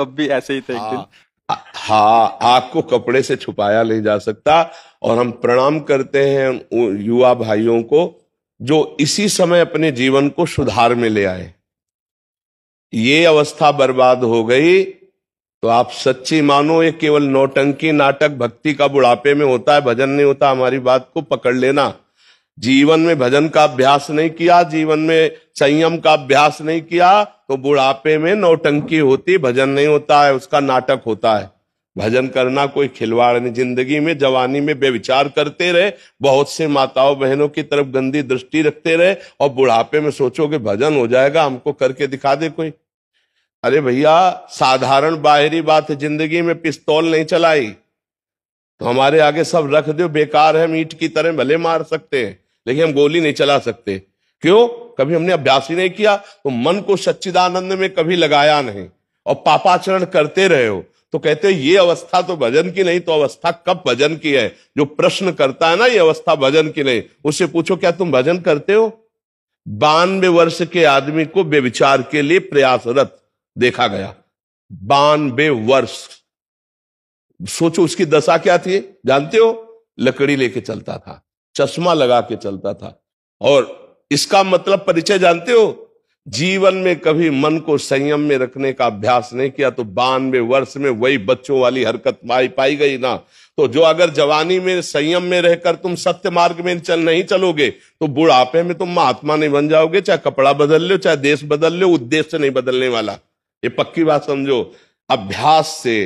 अब भी ऐसे ही थे हाँ, दिन हा, आपको कपड़े से छुपाया नहीं जा सकता और हम प्रणाम करते हैं युवा भाइयों को जो इसी समय अपने जीवन को सुधार में ले आए ये अवस्था बर्बाद हो गई तो आप सच्ची मानो ये केवल नौटंकी नाटक भक्ति का बुढ़ापे में होता है भजन नहीं होता हमारी बात को पकड़ लेना जीवन में भजन का अभ्यास नहीं किया जीवन में संयम का अभ्यास नहीं किया तो बुढ़ापे में नौटंकी होती भजन नहीं होता है उसका नाटक होता है भजन करना कोई खिलवाड़ नहीं जिंदगी में जवानी में बेविचार करते रहे बहुत से माताओं बहनों की तरफ गंदी दृष्टि रखते रहे और बुढ़ापे में सोचो कि भजन हो जाएगा हमको करके दिखा दे कोई अरे भैया साधारण बाहरी बात है जिंदगी में पिस्तौल नहीं चलाई तो हमारे आगे सब रख दो बेकार है मीट की तरह भले मार सकते हैं लेकिन हम गोली नहीं चला सकते क्यों कभी हमने अभ्यास ही नहीं किया तो मन को सच्चिदानंद में कभी लगाया नहीं और पापाचरण करते रहे हो तो कहते हैं ये अवस्था तो भजन की नहीं तो अवस्था कब भजन की है जो प्रश्न करता है ना ये अवस्था भजन की नहीं उससे पूछो क्या तुम भजन करते हो बानवे वर्ष के आदमी को बेविचार के लिए प्रयासरत देखा गया बानवे वर्ष सोचो उसकी दशा क्या थी जानते हो लकड़ी लेके चलता था चश्मा लगा के चलता था और इसका मतलब परिचय जानते हो जीवन में कभी मन को संयम में रखने का अभ्यास नहीं किया तो बानवे वर्ष में वही बच्चों वाली हरकत पाई पाई गई ना तो जो अगर जवानी में संयम में रहकर तुम सत्य मार्ग में चल नहीं चलोगे तो बुढ़ापे में तुम महात्मा नहीं बन जाओगे चाहे कपड़ा बदल लो चाहे देश बदल लो उद्देश्य नहीं बदलने वाला ये पक्की बात समझो अभ्यास से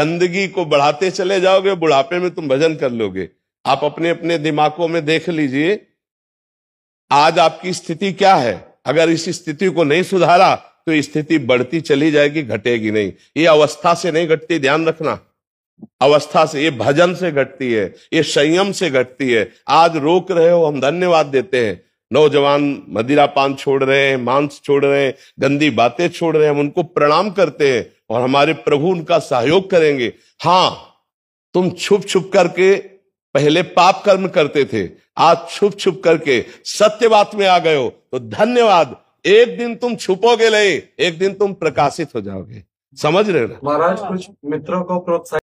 गंदगी को बढ़ाते चले जाओगे बुढ़ापे में तुम भजन कर लोगे आप अपने अपने दिमागों में देख लीजिए आज आपकी स्थिति क्या है अगर इस स्थिति को नहीं सुधारा तो स्थिति बढ़ती चली जाएगी घटेगी नहीं ये अवस्था से नहीं घटती ध्यान रखना अवस्था से ये भजन से घटती है ये संयम से घटती है आज रोक रहे हो हम धन्यवाद देते हैं नौजवान मदिरा पान छोड़ रहे हैं मांस छोड़ रहे हैं गंदी बातें छोड़ रहे हैं हम उनको प्रणाम करते हैं और हमारे प्रभु उनका सहयोग करेंगे हाँ तुम छुप छुप करके पहले पाप कर्म करते थे आज छुप छुप करके सत्य बात में आ गए हो तो धन्यवाद एक दिन तुम छुपोगे नहीं एक दिन तुम प्रकाशित हो जाओगे समझ रहे हो महाराज कुछ मित्रों को प्रोत्साहित